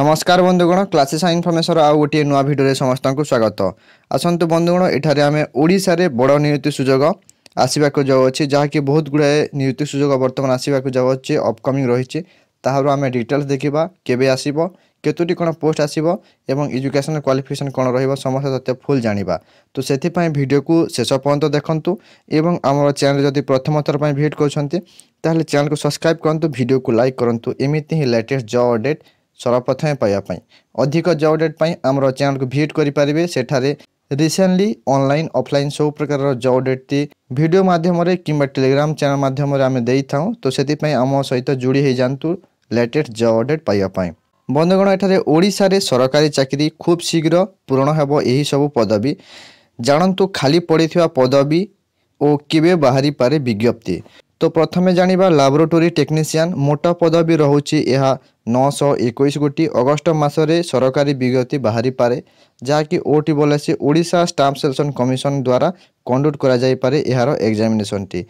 নমস্কার বন্ধুগণ ক্লাসে ইনফরমেশন আউ গোটিয়ে নয় ভিডিওরে সমস্ত স্বাগত আসন্তু বন্ধুগণ এখানে আমি ওড়িশারে বড় নিযুক্তি সুযোগ আসবাক যা কি বহু গুড়ায়ে নিযুক্তি সুযোগ বর্তমান আসবাক যাওয়াছি অপকমিং রয়েছে তাহলে আমি ডিটেলস দেখিবা কেবে আসব কেতোটি কোণ পোস্ট আসব এবং এজুকেশন কোয়ালিফিকেশন কোণ রহব সমস্ত তথ্য ফুল জাঁয়া তো সেই কু শেষ পর্যন্ত দেখুন এবং আমার চ্যানেল যদি প্রথম থর ভিজিট করছেন তাহলে চ্যানেল সবসক্রাইব করতু ভিডিওকে লাইক করুন এমিতি হি লেটেস্ট জব অপডেট সর্বপ্রথমে পাইবা পাই অধিক জব অপডেট পাই আমার চ্যানেলকে ভিজিট করে সেঠারে রিসেন্টলি অনলাইন অফলাইন সব প্রকার জব অপডেটটি ভিডিও মাধ্যমে কিংবা টেলিগ্রাম চ্যানেল মাধ্যমে আমি দিয়ে থাও তো সেই আম সহিত যোড়ি হয়ে যাতে লেটেস্ট জব অপডেট পাইবা পাই বন্ধুগণ এখানে ওড়শার সরকারি চাকরি খুব শীঘ্র পূরণ হব এই সব পদবী জাণতু খালি পড়ে পদবী ও কেবে বাহারি পারে বিজ্ঞপ্তি তো ପ୍ରଥମେ ଜାଣିବା ଲାବୋରେଟୋରୀ ଟେକ୍ନିସିଆନ୍ ମୋଟା ପଦବୀ ରହୁଛି ଏହା ନଅଶହ ଏକୋଇଶ ଗୋଟି ଅଗଷ୍ଟ ମାସରେ ସରକାରୀ ବିଜ୍ଞପ୍ତି ବାହାରିପାରେ ଯାହାକି ଓଟି ବୋଲେ ସେ ଓଡ଼ିଶା ଷ୍ଟାମ୍ପ ସେଲେକ୍ସନ୍ କମିଶନ ଦ୍ୱାରା କଣ୍ଡକ୍ଟ କରାଯାଇପାରେ ଏହାର ଏକ୍ଜାମିନେସନ୍ଟି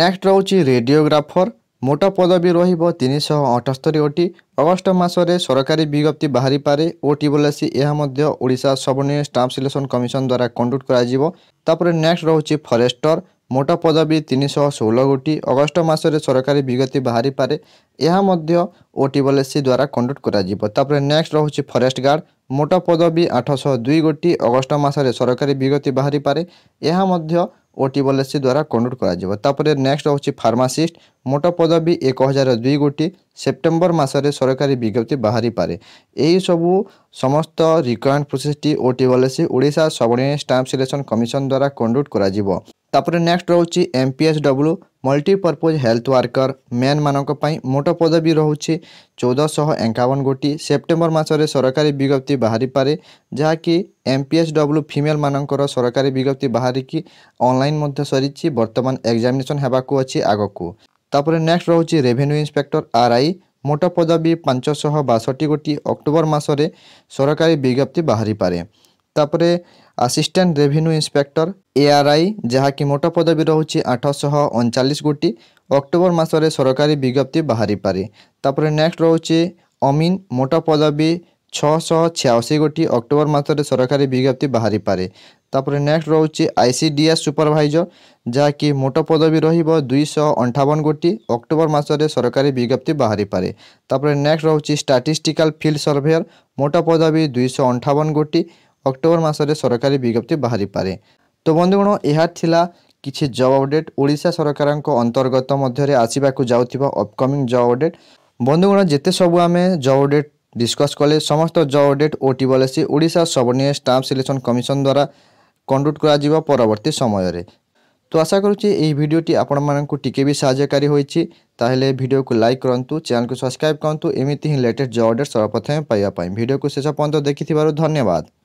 ନେକ୍ସଟ ରହୁଛି ରେଡ଼ିଓଗ୍ରାଫର ମୋଟା ପଦବୀ ରହିବ ତିନିଶହ ଅଠସ୍ତରୀ ଓଟି ଅଗଷ୍ଟ ମାସରେ ସରକାରୀ ବିଜ୍ଞପ୍ତି ବାହାରିପାରେ ଓଟି ବୋଲେ ସେ ଏହା ମଧ୍ୟ Odisha subordinate staff selection commission ଦ୍ୱାରା କଣ୍ଡକ୍ଟ କରାଯିବ ତାପରେ ନେକ୍ସଟ ରହୁଛି ଫରେଷ୍ଟର ମୋଟ ପଦବୀ ତିନିଶହ ଷୋହଳ କୋଟି ଅଗଷ୍ଟ ମାସରେ ସରକାରୀ ବିଜ୍ଞତି ବାହାରିପାରେ ଏହା ମଧ୍ୟ ଓ ଟିବଲ୍ଏସ୍ସି ଦ୍ୱାରା କଣ୍ଡକ୍ଟ କରାଯିବ ତାପରେ ନେକ୍ସଟ ରହୁଛି ଫରେଷ୍ଟ ଗାର୍ଡ ମୋଟ ପଦବୀ ଆଠଶହ ଦୁଇ କୋଟି ଅଗଷ୍ଟ ମାସରେ ସରକାରୀ ବିଜ୍ଞତି ବାହାରିପାରେ ଏହା ମଧ୍ୟ ଓ ଟିବଲ୍ଏସ୍ସି ଦ୍ୱାରା କଣ୍ଡକ୍ଟ କରାଯିବ ତାପରେ ନେକ୍ସଟ ରହୁଛି ଫାର୍ମାସିଷ୍ଟ ମୋଟ ପଦବୀ ଏକ ହଜାର ଦୁଇ କୋଟି ସେପ୍ଟେମ୍ବର ମାସରେ ସରକାରୀ ବିଜ୍ଞପ୍ତି ବାହାରିପାରେ ଏହିସବୁ ସମସ୍ତ ରିକ୍ୱାର୍ମେଣ୍ଟ ପ୍ରୋସେସ୍ଟି ଓ ଟିବଲ୍ଏସ୍ସି Odisha subordinate staff selection commission ଦ୍ୱାରା କଣ୍ଡକ୍ଟ କରାଯିବ তাপরে নেক্সট রয়েছে MPS W multipurpose health worker ম্যানମାନଙ୍କ ପାଇଁ ମୋଟ ପଦବୀ ରହୁଛି ଚଉଦଶହ ଏକାବନ ଗୋଟି ସେପ୍ଟେମ୍ବର ମାସରେ ସରକାରୀ ବିଜ୍ଞପ୍ତି ବାହାରିପାରେ ଯାହାକି ଏମ୍ ପି ଏସ୍ ଡବ୍ଲୁ ଫିମେଲ୍ମାନଙ୍କର ସରକାରୀ ବିଜ୍ଞପ୍ତି ବାହାରିକି ଅନଲାଇନ୍ ମଧ୍ୟ ସରିଛି ବର୍ତ୍ତମାନ ଏକ୍ଜାମିନେସନ୍ ହେବାକୁ ଅଛି ଆଗକୁ ତାପରେ ନେକ୍ସଟ ରହୁଛି ରେଭେନ୍ୟୁ ଇନ୍ସପେକ୍ଟର ଆର୍ ଆଇ ମୋଟ ପଦବୀ ପାଞ୍ଚଶହ ବାଷଠି ଗୋଟି ଅକ୍ଟୋବର ମାସରେ ସରକାରୀ ବିଜ୍ଞପ୍ତି ବାହାରିପାରେ ତାପରେ ଆସିଷ୍ଟାଣ୍ଟ ରେଭିନ୍ୟୁ ଇନ୍ସପେକ୍ଟର ଏଆର୍ଆଇ ଯାହାକି ମୋଟା ପଦବୀ ରହୁଛି ଆଠଶହ ଅଣଚାଳିଶ ଗୋଟି ଅକ୍ଟୋବର ମାସରେ ସରକାରୀ ବିଜ୍ଞପ୍ତି ବାହାରିପାରେ ତାପରେ ନେକ୍ସଟ ରହୁଛି ଅମିନ୍ ମୋଟା ପଦବୀ ଛଅଶହ ଛୟାଅଶୀ ଗୋଟି ଅକ୍ଟୋବର ମାସରେ ସରକାରୀ ବିଜ୍ଞପ୍ତି ବାହାରିପାରେ ତାପରେ ନେକ୍ସଟ ରହୁଛି I C D S supervisor ଯାହାକି ମୋଟ ପଦବୀ ରହିବ ଦୁଇଶହ ଅଣ୍ଠାବନ ଗୋଟି ଅକ୍ଟୋବର ମାସରେ ସରକାରୀ ବିଜ୍ଞପ୍ତି ବାହାରିପାରେ ତାପରେ ନେକ୍ସଟ ରହୁଛି ଷ୍ଟାଟିଷ୍ଟିକାଲ ଫିଲ୍ଡ ସର୍ଭେୟର ମୋଟ ପଦବୀ ଦୁଇଶହ ଅଣ୍ଠାବନ ଗୋଟି ଅକ୍ଟୋବର ମାସରେ ସରକାରୀ ବିଜ୍ଞପ୍ତି ବାହାରିପାରେ ତ ବନ୍ଧୁଗଣ ଏହା ଥିଲା কিছু জব অপডেট ওড়শা সরকার অন্তর্গত মধ্যে আসবা ଯାଉଥିବା অপকমিং জব অপডেট বন্ধুগণ যেতে সব আমি জব অপডেট ডিসকস কলে সমস্ত জব অপডেট ও টিবলএসি ওড়শা সবর্ণীয় স্টাফ সিলেকশন কমিশন দ্বারা কন্ডক্ট করা যাব পরবর্তী সময়ের তো আশা করছি এই ভিডিওটি আপনার টিকে বি সাহায্যকারী হয়েছি তাহলে ভিডিওকে লাইক করতু চ্যানেল সবসক্রাইব করতু এমিতি হি লেটেস্ট জব অপডেট সর্বপ্রথমে পাইবা ভিডিওকে শেষ পর্যন্ত দেখি ধন্যবাদ